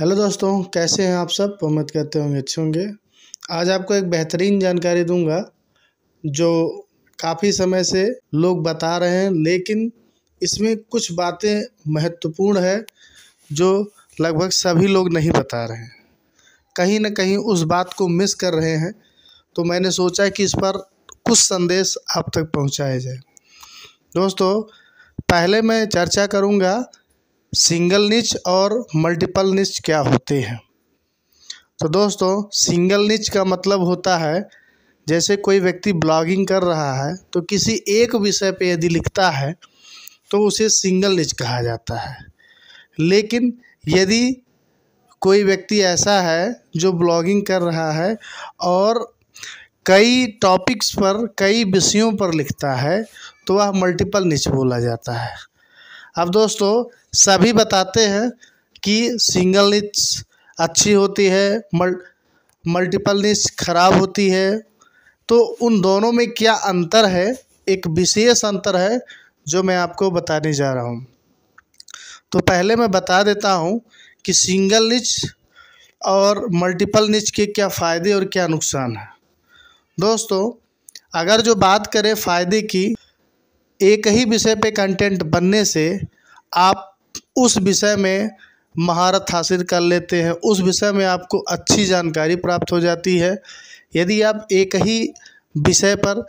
hello दोस्तों कैसे हैं आप सब उम्मीद करते होंगे अच्छे होंगे आज आपको एक बेहतरीन जानकारी दूंगा जो काफ़ी समय से लोग बता रहे हैं लेकिन इसमें कुछ बातें महत्वपूर्ण है जो लगभग सभी लोग नहीं बता रहे हैं कहीं ना कहीं उस बात को मिस कर रहे हैं तो मैंने सोचा कि इस पर कुछ संदेश आप तक पहुँचाया जाए दोस्तों पहले मैं चर्चा करूँगा सिंगल निच और मल्टीपल निच क्या होते हैं तो दोस्तों सिंगल निच का मतलब होता है जैसे कोई व्यक्ति ब्लॉगिंग कर रहा है तो किसी एक विषय पे यदि लिखता है तो उसे सिंगल निच कहा जाता है लेकिन यदि कोई व्यक्ति ऐसा है जो ब्लॉगिंग कर रहा है और कई टॉपिक्स पर कई विषयों पर लिखता है तो वह मल्टीपल निच बोला जाता है अब दोस्तों सभी बताते हैं कि सिंगल निच अच्छी होती है मल मल्टीपल निच खराब होती है तो उन दोनों में क्या अंतर है एक विशेष अंतर है जो मैं आपको बताने जा रहा हूँ तो पहले मैं बता देता हूँ कि सिंगल निच और मल्टीपल निच के क्या फ़ायदे और क्या नुकसान है दोस्तों अगर जो बात करें फ़ायदे की एक ही विषय पे कंटेंट बनने से आप उस विषय में महारत हासिल कर लेते हैं उस विषय में आपको अच्छी जानकारी प्राप्त हो जाती है यदि आप एक ही विषय पर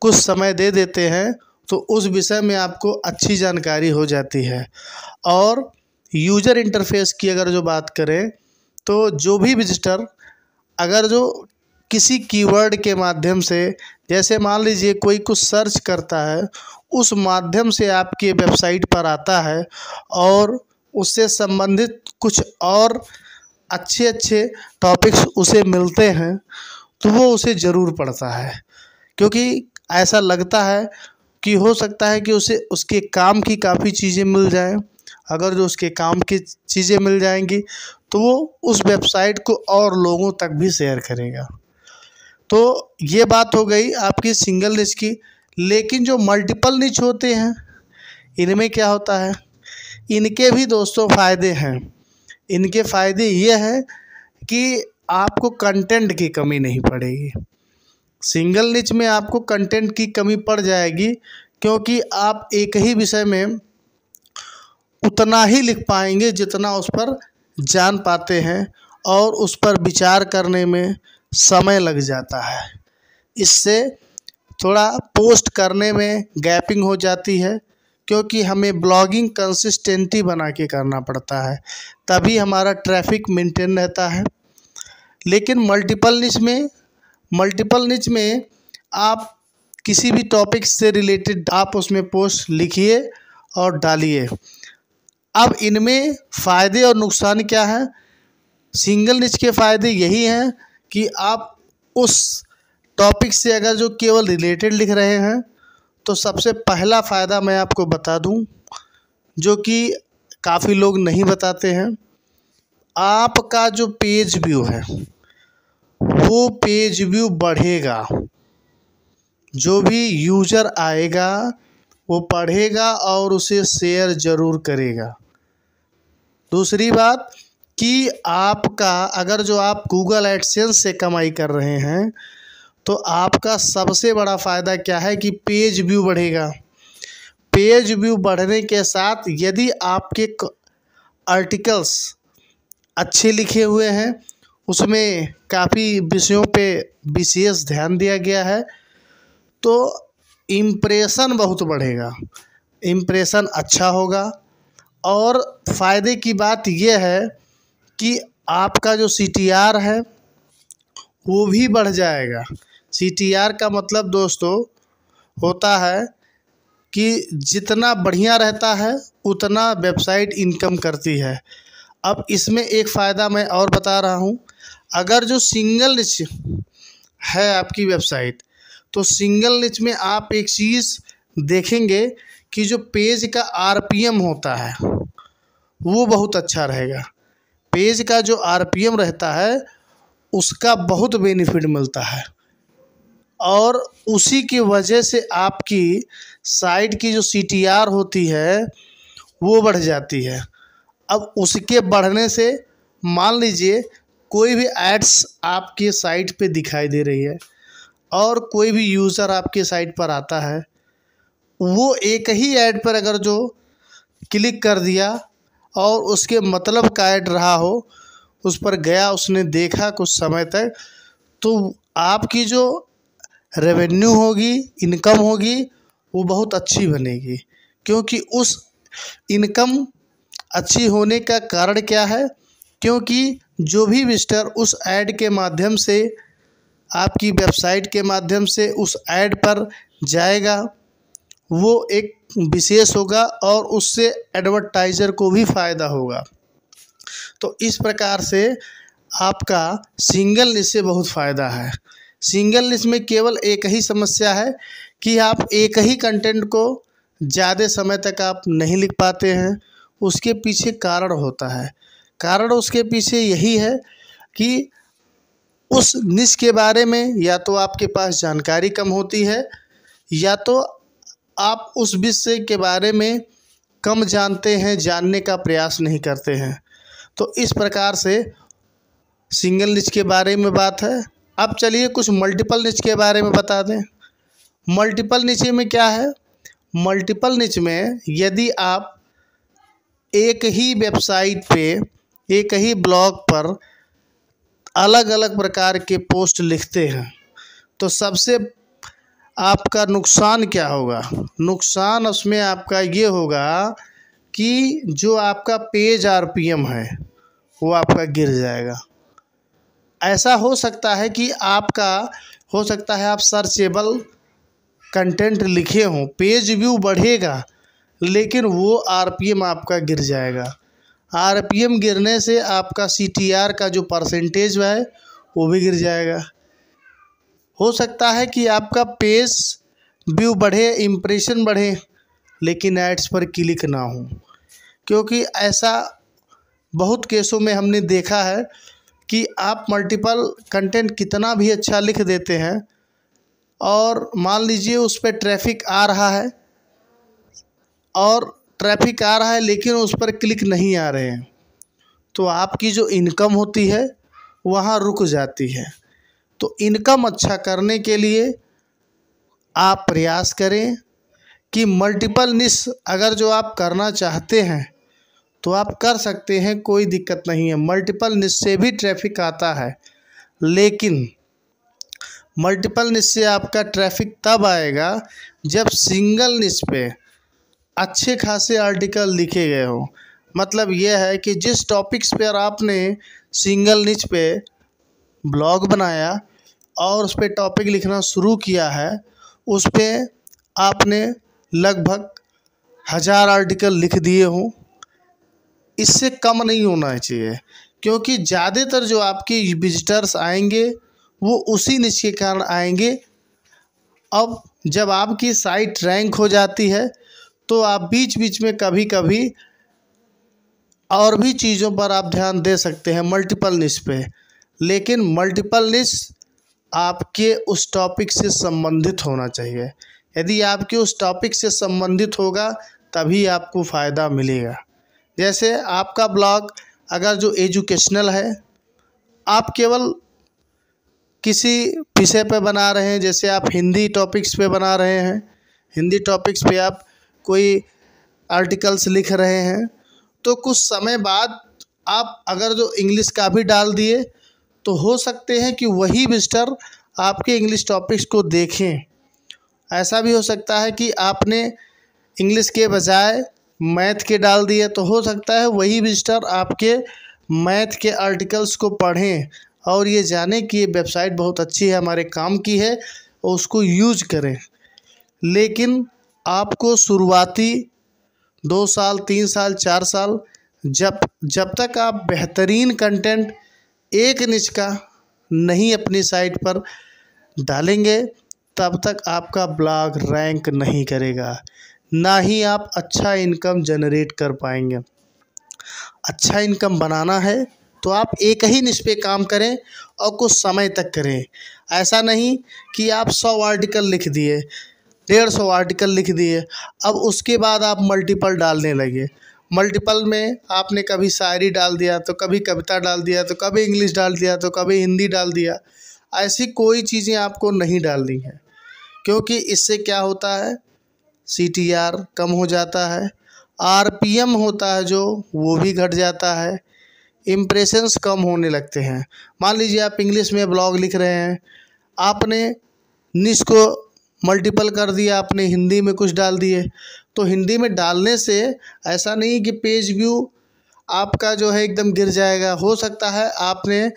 कुछ समय दे देते हैं तो उस विषय में आपको अच्छी जानकारी हो जाती है और यूजर इंटरफेस की अगर जो बात करें तो जो भी विजिटर अगर जो किसी कीवर्ड के माध्यम से जैसे मान लीजिए कोई कुछ सर्च करता है उस माध्यम से आपके वेबसाइट पर आता है और उससे संबंधित कुछ और अच्छे अच्छे टॉपिक्स उसे मिलते हैं तो वो उसे ज़रूर पढ़ता है क्योंकि ऐसा लगता है कि हो सकता है कि उसे उसके काम की काफ़ी चीज़ें मिल जाएं अगर जो उसके काम की चीज़ें मिल जाएंगी तो वो उस वेबसाइट को और लोगों तक भी शेयर करेगा तो ये बात हो गई आपकी सिंगल निच की लेकिन जो मल्टीपल निच होते हैं इनमें क्या होता है इनके भी दोस्तों फ़ायदे हैं इनके फ़ायदे ये हैं कि आपको कंटेंट की कमी नहीं पड़ेगी सिंगल निच में आपको कंटेंट की कमी पड़ जाएगी क्योंकि आप एक ही विषय में उतना ही लिख पाएंगे जितना उस पर जान पाते हैं और उस पर विचार करने में समय लग जाता है इससे थोड़ा पोस्ट करने में गैपिंग हो जाती है क्योंकि हमें ब्लॉगिंग कंसिस्टेंटी बना के करना पड़ता है तभी हमारा ट्रैफिक मेंटेन रहता है लेकिन मल्टीपल निच में मल्टीपल निच में आप किसी भी टॉपिक से रिलेटेड आप उसमें पोस्ट लिखिए और डालिए अब इनमें फ़ायदे और नुकसान क्या हैं सिंगल निच के फ़ायदे यही हैं कि आप उस टॉपिक से अगर जो केवल रिलेटेड लिख रहे हैं तो सबसे पहला फ़ायदा मैं आपको बता दूं जो कि काफ़ी लोग नहीं बताते हैं आपका जो पेज व्यू है वो पेज व्यू बढ़ेगा जो भी यूजर आएगा वो पढ़ेगा और उसे शेयर ज़रूर करेगा दूसरी बात कि आपका अगर जो आप गूगल एडसेंस से कमाई कर रहे हैं तो आपका सबसे बड़ा फ़ायदा क्या है कि पेज व्यू बढ़ेगा पेज व्यू बढ़ने के साथ यदि आपके आर्टिकल्स अच्छे लिखे हुए हैं उसमें काफ़ी विषयों पे विशेष ध्यान दिया गया है तो इम्प्रेशन बहुत बढ़ेगा इम्प्रेशन अच्छा होगा और फ़ायदे की बात यह है कि आपका जो सी है वो भी बढ़ जाएगा सी का मतलब दोस्तों होता है कि जितना बढ़िया रहता है उतना वेबसाइट इनकम करती है अब इसमें एक फ़ायदा मैं और बता रहा हूँ अगर जो सिंगल निच है आपकी वेबसाइट तो सिंगल निच में आप एक चीज़ देखेंगे कि जो पेज का आरपीएम होता है वो बहुत अच्छा रहेगा पेज का जो आरपीएम रहता है उसका बहुत बेनिफिट मिलता है और उसी की वजह से आपकी साइट की जो सी होती है वो बढ़ जाती है अब उसके बढ़ने से मान लीजिए कोई भी एड्स आपके साइट पे दिखाई दे रही है और कोई भी यूज़र आपके साइट पर आता है वो एक ही ऐड पर अगर जो क्लिक कर दिया और उसके मतलब का ऐड रहा हो उस पर गया उसने देखा कुछ समय तक तो आपकी जो रेवेन्यू होगी इनकम होगी वो बहुत अच्छी बनेगी क्योंकि उस इनकम अच्छी होने का कारण क्या है क्योंकि जो भी विस्टर उस ऐड के माध्यम से आपकी वेबसाइट के माध्यम से उस ऐड पर जाएगा वो एक विशेष होगा और उससे एडवर्टाइज़र को भी फ़ायदा होगा तो इस प्रकार से आपका सिंगल लिस्ट से बहुत फ़ायदा है सिंगल लिस्ट में केवल एक ही समस्या है कि आप एक ही कंटेंट को ज़्यादा समय तक आप नहीं लिख पाते हैं उसके पीछे कारण होता है कारण उसके पीछे यही है कि उस निश के बारे में या तो आपके पास जानकारी कम होती है या तो आप उस विषय के बारे में कम जानते हैं जानने का प्रयास नहीं करते हैं तो इस प्रकार से सिंगल निच के बारे में बात है अब चलिए कुछ मल्टीपल निच के बारे में बता दें मल्टीपल निचे में क्या है मल्टीपल निच में यदि आप एक ही वेबसाइट पे एक ही ब्लॉग पर अलग अलग प्रकार के पोस्ट लिखते हैं तो सबसे आपका नुकसान क्या होगा नुकसान उसमें आपका ये होगा कि जो आपका पेज आरपीएम है वो आपका गिर जाएगा ऐसा हो सकता है कि आपका हो सकता है आप सर्चेबल कंटेंट लिखे हों पेज व्यू बढ़ेगा लेकिन वो आरपीएम आपका गिर जाएगा आरपीएम गिरने से आपका सीटीआर का जो परसेंटेज है वो भी गिर जाएगा हो सकता है कि आपका पेज व्यू बढ़े इम्प्रेशन बढ़े लेकिन एड्स पर क्लिक ना हो क्योंकि ऐसा बहुत केसों में हमने देखा है कि आप मल्टीपल कंटेंट कितना भी अच्छा लिख देते हैं और मान लीजिए उस पर ट्रैफिक आ रहा है और ट्रैफिक आ रहा है लेकिन उस पर क्लिक नहीं आ रहे हैं तो आपकी जो इनकम होती है वहाँ रुक जाती है तो इनकम अच्छा करने के लिए आप प्रयास करें कि मल्टीपल निस अगर जो आप करना चाहते हैं तो आप कर सकते हैं कोई दिक्कत नहीं है मल्टीपल निस से भी ट्रैफिक आता है लेकिन मल्टीपल निस से आपका ट्रैफिक तब आएगा जब सिंगल निस पे अच्छे खासे आर्टिकल लिखे गए हों मतलब यह है कि जिस टॉपिक्स पर आपने सिंगल निच पे ब्लॉग बनाया और उस पर टॉपिक लिखना शुरू किया है उस पर आपने लगभग हज़ार आर्टिकल लिख दिए हों इससे कम नहीं होना चाहिए क्योंकि ज़्यादातर जो आपके विजिटर्स आएंगे वो उसी निश के कारण आएंगे अब जब आपकी साइट रैंक हो जाती है तो आप बीच बीच में कभी कभी और भी चीज़ों पर आप ध्यान दे सकते हैं मल्टीपल निश पे लेकिन मल्टीपल निश आपके उस टॉपिक से संबंधित होना चाहिए यदि आपके उस टॉपिक से संबंधित होगा तभी आपको फ़ायदा मिलेगा जैसे आपका ब्लॉग अगर जो एजुकेशनल है आप केवल किसी विषय पर बना रहे हैं जैसे आप हिंदी टॉपिक्स पे बना रहे हैं हिंदी टॉपिक्स पे आप कोई आर्टिकल्स लिख रहे हैं तो कुछ समय बाद आप अगर जो इंग्लिश का भी डाल दिए तो हो सकते हैं कि वही मिस्टर आपके इंग्लिश टॉपिक्स को देखें ऐसा भी हो सकता है कि आपने इंग्लिश के बजाय मैथ के डाल दिए तो हो सकता है वही मिस्टर आपके मैथ के आर्टिकल्स को पढ़ें और ये जाने कि ये वेबसाइट बहुत अच्छी है हमारे काम की है और उसको यूज करें लेकिन आपको शुरुआती दो साल तीन साल चार साल जब जब तक आप बेहतरीन कंटेंट एक इंच का नहीं अपनी साइट पर डालेंगे तब तक आपका ब्लॉग रैंक नहीं करेगा ना ही आप अच्छा इनकम जनरेट कर पाएंगे अच्छा इनकम बनाना है तो आप एक ही निश पे काम करें और कुछ समय तक करें ऐसा नहीं कि आप सौ आर्टिकल लिख दिए डेढ़ सौ आर्टिकल लिख दिए अब उसके बाद आप मल्टीपल डालने लगे मल्टीपल में आपने कभी शायरी डाल दिया तो कभी कविता डाल दिया तो कभी इंग्लिश डाल दिया तो कभी हिंदी डाल दिया ऐसी कोई चीज़ें आपको नहीं डालनी है क्योंकि इससे क्या होता है सी कम हो जाता है आर होता है जो वो भी घट जाता है इम्प्रेशंस कम होने लगते हैं मान लीजिए आप इंग्लिश में ब्लॉग लिख रहे हैं आपने निश को मल्टीपल कर दिया आपने हिंदी में कुछ डाल दिए तो हिंदी में डालने से ऐसा नहीं कि पेज व्यू आपका जो है एकदम गिर जाएगा हो सकता है आपने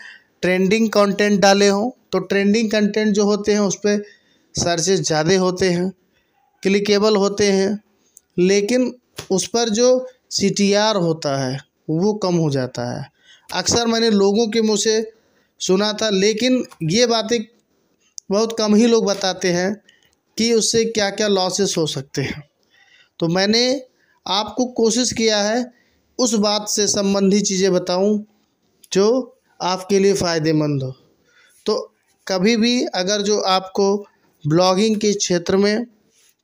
ट्रेंडिंग कंटेंट डाले हों तो ट्रेंडिंग कंटेंट जो होते हैं उस पर सर्चेज ज़्यादा होते हैं क्लिकेबल होते हैं लेकिन उस पर जो सी होता है वो कम हो जाता है अक्सर मैंने लोगों के मुँह से सुना था लेकिन ये बातें बहुत कम ही लोग बताते हैं कि उससे क्या क्या लॉसेस हो सकते हैं तो मैंने आपको कोशिश किया है उस बात से संबंधी चीज़ें बताऊं जो आपके लिए फ़ायदेमंद हो तो कभी भी अगर जो आपको ब्लॉगिंग के क्षेत्र में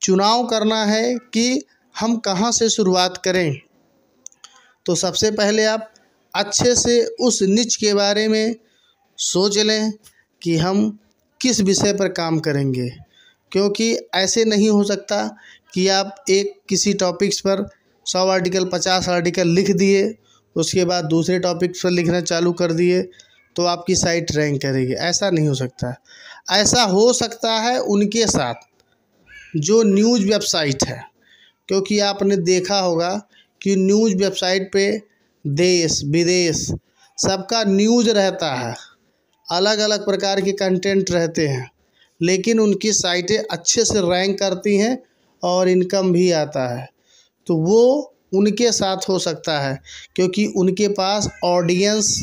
चुनाव करना है कि हम कहाँ से शुरुआत करें तो सबसे पहले आप अच्छे से उस निच के बारे में सोच लें कि हम किस विषय पर काम करेंगे क्योंकि ऐसे नहीं हो सकता कि आप एक किसी टॉपिक्स पर सौ आर्टिकल पचास आर्टिकल लिख दिए उसके बाद दूसरे टॉपिक्स पर लिखना चालू कर दिए तो आपकी साइट रैंक करेगी ऐसा नहीं हो सकता ऐसा हो सकता है उनके साथ जो न्यूज़ वेबसाइट है क्योंकि आपने देखा होगा कि न्यूज़ वेबसाइट पे देश विदेश सबका न्यूज रहता है अलग अलग प्रकार के कंटेंट रहते हैं लेकिन उनकी साइटें अच्छे से रैंक करती हैं और इनकम भी आता है तो वो उनके साथ हो सकता है क्योंकि उनके पास ऑडियंस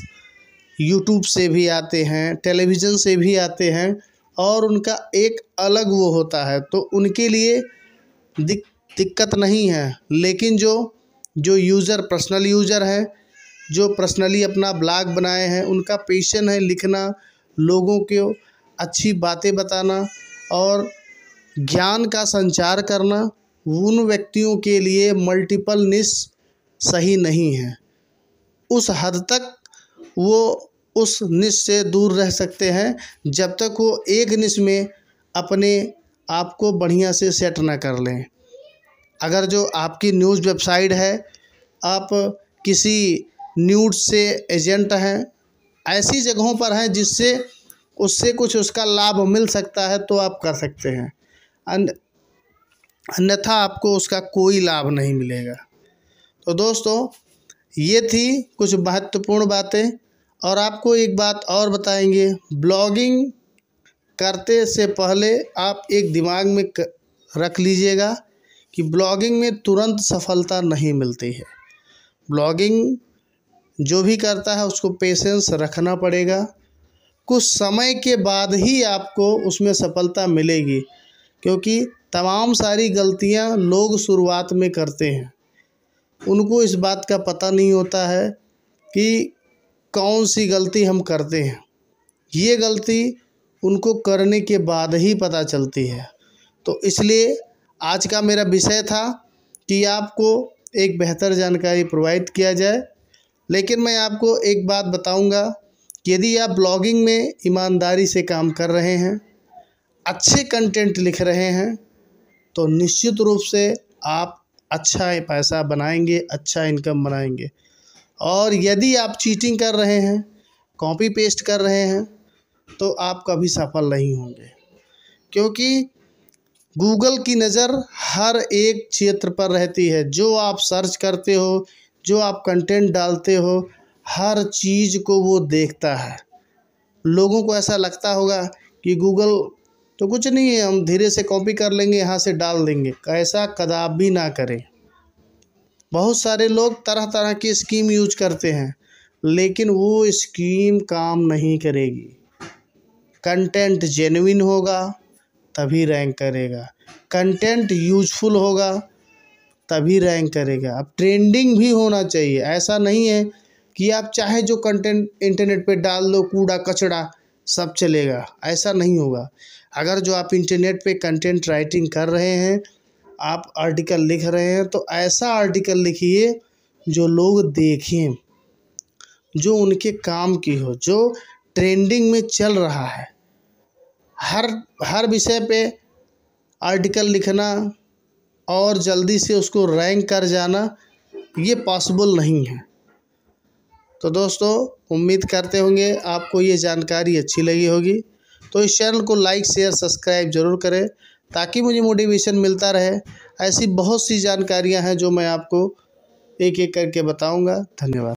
यूट्यूब से भी आते हैं टेलीविज़न से भी आते हैं और उनका एक अलग वो होता है तो उनके लिए दिक, दिक्कत नहीं है लेकिन जो जो यूज़र पर्सनल यूज़र है जो पर्सनली अपना ब्लॉग बनाए हैं उनका पेशन है लिखना लोगों को अच्छी बातें बताना और ज्ञान का संचार करना उन व्यक्तियों के लिए मल्टीपल निस सही नहीं है उस हद तक वो उस निस से दूर रह सकते हैं जब तक वो एक निस में अपने आप को बढ़िया से सेट ना कर लें अगर जो आपकी न्यूज़ वेबसाइट है आप किसी न्यूज से एजेंट हैं ऐसी जगहों पर हैं जिससे उससे कुछ उसका लाभ मिल सकता है तो आप कर सकते हैं अन्यथा आपको उसका कोई लाभ नहीं मिलेगा तो दोस्तों ये थी कुछ महत्वपूर्ण बातें और आपको एक बात और बताएंगे ब्लॉगिंग करते से पहले आप एक दिमाग में रख लीजिएगा कि ब्लॉगिंग में तुरंत सफलता नहीं मिलती है ब्लॉगिंग जो भी करता है उसको पेशेंस रखना पड़ेगा कुछ समय के बाद ही आपको उसमें सफलता मिलेगी क्योंकि तमाम सारी गलतियां लोग शुरुआत में करते हैं उनको इस बात का पता नहीं होता है कि कौन सी गलती हम करते हैं ये गलती उनको करने के बाद ही पता चलती है तो इसलिए आज का मेरा विषय था कि आपको एक बेहतर जानकारी प्रोवाइड किया जाए लेकिन मैं आपको एक बात बताऊंगा यदि आप ब्लॉगिंग में ईमानदारी से काम कर रहे हैं अच्छे कंटेंट लिख रहे हैं तो निश्चित रूप से आप अच्छा पैसा बनाएंगे अच्छा इनकम बनाएंगे और यदि आप चीटिंग कर रहे हैं कॉपी पेस्ट कर रहे हैं तो आप कभी सफल नहीं होंगे क्योंकि गूगल की नज़र हर एक क्षेत्र पर रहती है जो आप सर्च करते हो जो आप कंटेंट डालते हो हर चीज़ को वो देखता है लोगों को ऐसा लगता होगा कि गूगल तो कुछ नहीं है हम धीरे से कॉपी कर लेंगे यहाँ से डाल देंगे ऐसा कदापि ना करें बहुत सारे लोग तरह तरह की स्कीम यूज करते हैं लेकिन वो स्कीम काम नहीं करेगी कंटेंट जेन्यून होगा तभी रैंक करेगा कंटेंट यूजफुल होगा तभी रैंक करेगा अब ट्रेंडिंग भी होना चाहिए ऐसा नहीं है कि आप चाहे जो कंटेंट इंटरनेट पे डाल दो कूड़ा कचड़ा सब चलेगा ऐसा नहीं होगा अगर जो आप इंटरनेट पे कंटेंट राइटिंग कर रहे हैं आप आर्टिकल लिख रहे हैं तो ऐसा आर्टिकल लिखिए जो लोग देखें जो उनके काम की हो जो ट्रेंडिंग में चल रहा है हर हर विषय पे आर्टिकल लिखना और जल्दी से उसको रैंक कर जाना ये पॉसिबल नहीं है तो दोस्तों उम्मीद करते होंगे आपको ये जानकारी अच्छी लगी होगी तो इस चैनल को लाइक शेयर सब्सक्राइब जरूर करें ताकि मुझे मोटिवेशन मिलता रहे ऐसी बहुत सी जानकारियाँ हैं जो मैं आपको एक एक करके बताऊँगा धन्यवाद